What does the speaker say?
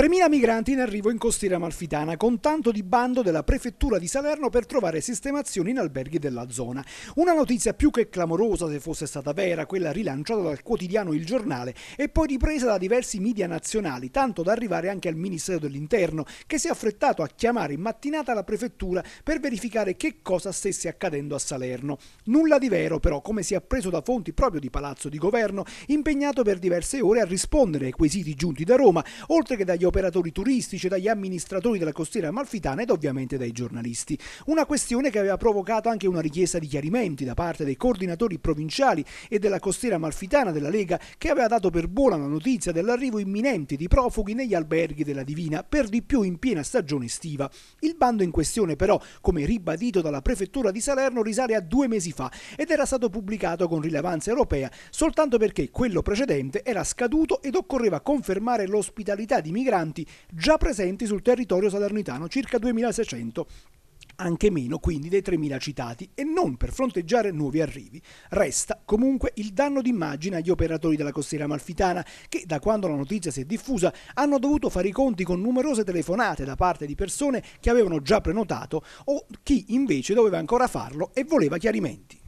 3.000 migranti in arrivo in costiera amalfitana, con tanto di bando della prefettura di Salerno per trovare sistemazioni in alberghi della zona. Una notizia più che clamorosa se fosse stata vera, quella rilanciata dal quotidiano Il Giornale e poi ripresa da diversi media nazionali, tanto da arrivare anche al Ministero dell'Interno, che si è affrettato a chiamare in mattinata la prefettura per verificare che cosa stesse accadendo a Salerno. Nulla di vero però, come si è appreso da fonti proprio di Palazzo di Governo, impegnato per diverse ore a rispondere ai quesiti giunti da Roma, oltre che dagli operatori turistici, dagli amministratori della costiera amalfitana ed ovviamente dai giornalisti. Una questione che aveva provocato anche una richiesta di chiarimenti da parte dei coordinatori provinciali e della costiera amalfitana della Lega che aveva dato per buona la notizia dell'arrivo imminente di profughi negli alberghi della Divina, per di più in piena stagione estiva. Il bando in questione però, come ribadito dalla prefettura di Salerno, risale a due mesi fa ed era stato pubblicato con rilevanza europea soltanto perché quello precedente era scaduto ed occorreva confermare l'ospitalità di migranti migranti già presenti sul territorio salernitano, circa 2.600 anche meno quindi dei 3.000 citati e non per fronteggiare nuovi arrivi. Resta comunque il danno d'immagine agli operatori della costiera malfitana che da quando la notizia si è diffusa hanno dovuto fare i conti con numerose telefonate da parte di persone che avevano già prenotato o chi invece doveva ancora farlo e voleva chiarimenti.